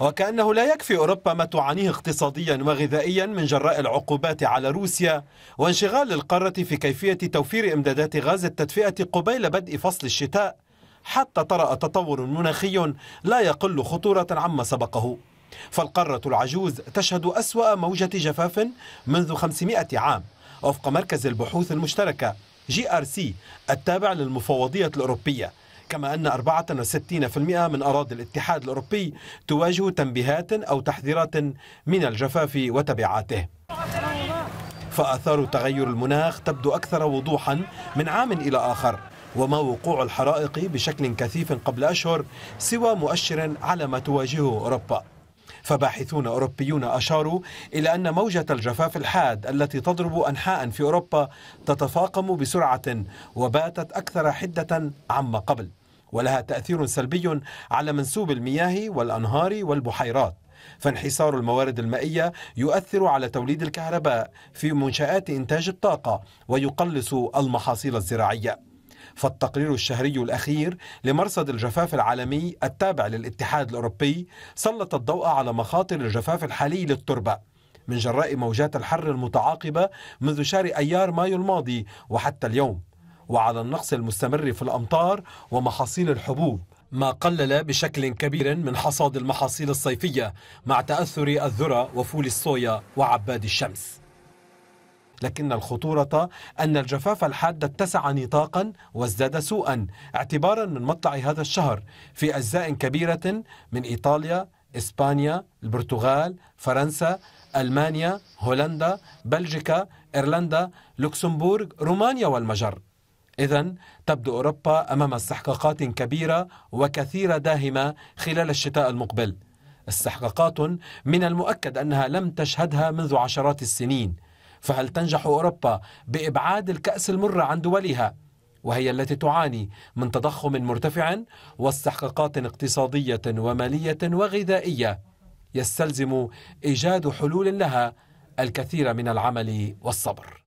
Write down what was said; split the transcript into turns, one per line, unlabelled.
وكأنه لا يكفي أوروبا ما تعانيه اقتصاديا وغذائيا من جراء العقوبات على روسيا وانشغال القارة في كيفية توفير إمدادات غاز التدفئة قبيل بدء فصل الشتاء حتى طرأ تطور مناخي لا يقل خطورة عما سبقه فالقارة العجوز تشهد أسوأ موجة جفاف منذ 500 عام وفق مركز البحوث المشتركة جي ار سي التابع للمفوضية الأوروبية كما أن 64% من أراضي الاتحاد الأوروبي تواجه تنبيهات أو تحذيرات من الجفاف وتبعاته فآثار تغير المناخ تبدو أكثر وضوحا من عام إلى آخر وما وقوع الحرائق بشكل كثيف قبل أشهر سوى مؤشر على ما تواجهه أوروبا فباحثون أوروبيون أشاروا إلى أن موجة الجفاف الحاد التي تضرب أنحاء في أوروبا تتفاقم بسرعة وباتت أكثر حدة عما قبل ولها تأثير سلبي على منسوب المياه والأنهار والبحيرات فانحسار الموارد المائية يؤثر على توليد الكهرباء في منشآت إنتاج الطاقة ويقلص المحاصيل الزراعية فالتقرير الشهري الأخير لمرصد الجفاف العالمي التابع للاتحاد الأوروبي سلط الضوء على مخاطر الجفاف الحالي للتربة من جراء موجات الحر المتعاقبة منذ شهر أيار مايو الماضي وحتى اليوم وعلى النقص المستمر في الأمطار ومحاصيل الحبوب ما قلل بشكل كبير من حصاد المحاصيل الصيفية مع تأثر الذرة وفول الصويا وعباد الشمس لكن الخطورة أن الجفاف الحاد اتسع نطاقا وازداد سوءا اعتبارا من مطلع هذا الشهر في أجزاء كبيرة من إيطاليا إسبانيا البرتغال فرنسا ألمانيا هولندا بلجيكا إيرلندا لوكسمبورغ رومانيا والمجر إذا تبدو أوروبا أمام استحقاقات كبيرة وكثيرة داهمة خلال الشتاء المقبل استحقاقات من المؤكد أنها لم تشهدها منذ عشرات السنين فهل تنجح أوروبا بإبعاد الكأس المرة عن دولها؟ وهي التي تعاني من تضخم مرتفع واستحقاقات اقتصادية ومالية وغذائية يستلزم إيجاد حلول لها الكثير من العمل والصبر